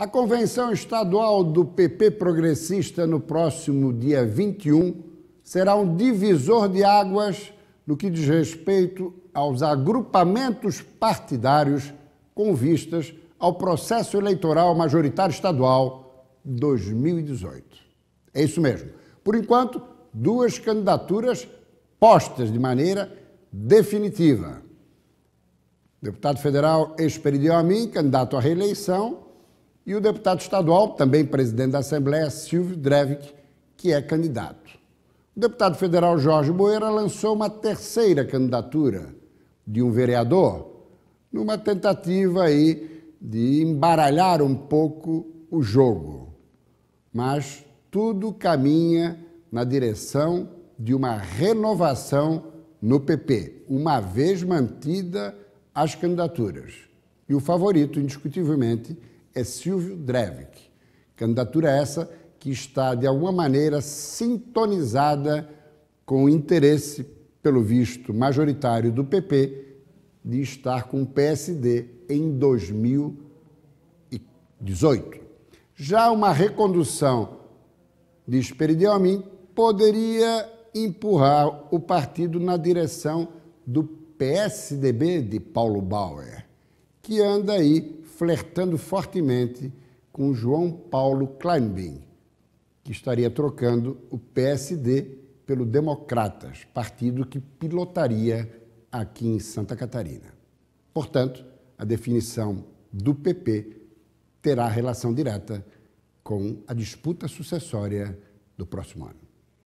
A convenção estadual do PP Progressista no próximo dia 21 será um divisor de águas no que diz respeito aos agrupamentos partidários com vistas ao processo eleitoral majoritário estadual 2018. É isso mesmo. Por enquanto, duas candidaturas postas de maneira definitiva. O deputado federal Esperidião Amin, candidato à reeleição, e o deputado estadual, também presidente da Assembleia, Silvio Drevic, que é candidato. O deputado federal Jorge Boeira lançou uma terceira candidatura de um vereador, numa tentativa aí de embaralhar um pouco o jogo. Mas tudo caminha na direção de uma renovação no PP, uma vez mantida as candidaturas. E o favorito, indiscutivelmente, é Silvio Drevik. Candidatura é essa que está, de alguma maneira, sintonizada com o interesse, pelo visto majoritário do PP, de estar com o PSD em 2018. Já uma recondução de Esperidialmin poderia empurrar o partido na direção do PSDB de Paulo Bauer, que anda aí flertando fortemente com João Paulo Kleinbein, que estaria trocando o PSD pelo Democratas, partido que pilotaria aqui em Santa Catarina. Portanto, a definição do PP terá relação direta com a disputa sucessória do próximo ano.